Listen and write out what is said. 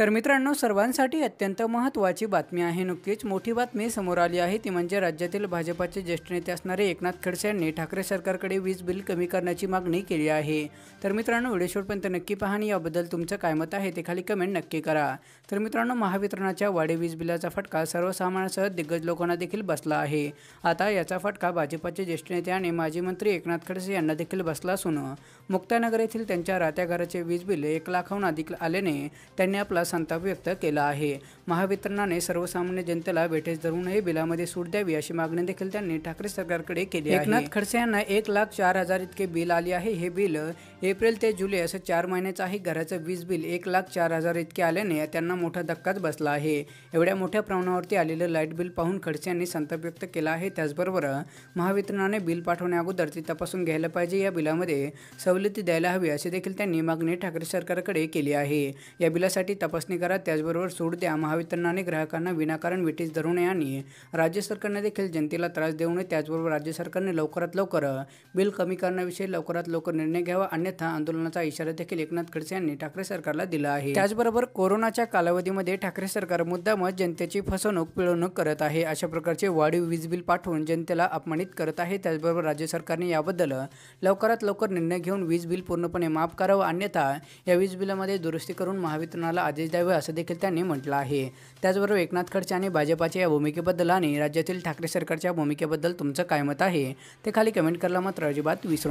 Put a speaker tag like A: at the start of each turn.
A: तर मित्रांनो सर्वांसाठी अत्यंत महत्त्वाची बातमी आहे नुकतीच मोठी बातमी समोर आली आहे ती म्हणजे राज्यातील भाजपाचे ज्येष्ठ नेते असणारे एकनाथ खडसे यांनी ठाकरे सरकारकडे वीज बिल कमी करण्याची मागणी केली आहे तर मित्रांनो व्हिडिओ शेवटपर्यंत नक्की पहा आणि याबद्दल तुमचं काय मत आहे ते खाली कमेंट नक्की करा तर मित्रांनो महावितरणाच्या वाढे वीज बिलाचा फटका सर्वसामान्यांसह दिग्गज लोकांना देखील बसला आहे आता याचा फटका भाजपाचे ज्येष्ठ नेते आणि माजी मंत्री एकनाथ खडसे यांना देखील बसला असून मुक्तानगर येथील त्यांच्या राहत्या घराचे वीज बिल एक लाखाहून अधिक आल्याने त्यांनी आपला संताप व्यक्त केला आहे महावितरणाने सर्वसामान्य जनतेला भेटेस धरूनही बिलामध्ये सूट द्यावी अशी मागणी देखील त्यांनी ठाकरे सरकारकडे केली आहे एकनाथ खडसे यांना एक लाख चार हजार इतके बिल आले आहे हे बिल एप्रिल ते जुलै असं चार महिन्याचं आहे घराचं वीज बिल एक लाख चार हजार इतके आल्याने त्यांना मोठा धक्काच बसला आहे एवढ्या मोठ्या प्रमाणावरती आलेलं लाईट बिल पाहून खडसे यांनी संताप व्यक्त केला आहे त्याचबरोबर महावितरणाने बिल पाठवण्या अगोदर ते तपासून घ्यायला पाहिजे या बिलामध्ये सवलती द्यायला हवी अशी देखील त्यांनी मागणी ठाकरे सरकारकडे केली आहे या बिलासाठी तपास तपासणी करा त्याचबरोबर सूट द्या महावितरणाने ग्राहकांना विनाकारण विटीस धरू नये आणि राज्य सरकारने देखील जनतेला त्रास देऊ नये त्याचबरोबर राज्य सरकारने लवकरात लवकर बिल कमी करण्याविषयी लवकरात लवकर निर्णय घ्यावा अन्यथा आंदोलनाचा इशारा देखील एकनाथ खडसे यांनी ठाकरे सरकारला दिला आहे त्याचबरोबर कोरोनाच्या कालावधीमध्ये ठाकरे सरकार मुद्दामच जनतेची फसवणूक पिळवणूक करत आहे अशा प्रकारचे वाढीव वीज बिल पाठवून जनतेला अपमानित करत आहे त्याचबरोबर राज्य सरकारने याबद्दल लवकरात लवकर निर्णय घेऊन वीज बिल पूर्णपणे माफ करावं अन्यथा या वीज बिलामध्ये दुरुस्ती करून महावितरणाला आदेश द्यावे असं देखील त्यांनी म्हटलं आहे त्याचबरोबर एकनाथ खडसे आणि भाजपाच्या या भूमिकेबद्दल आणि राज्यातील ठाकरे सरकारच्या भूमिकेबद्दल तुमचं काय मत आहे ते खाली कमेंट करायला मात्र अजिबात विसरू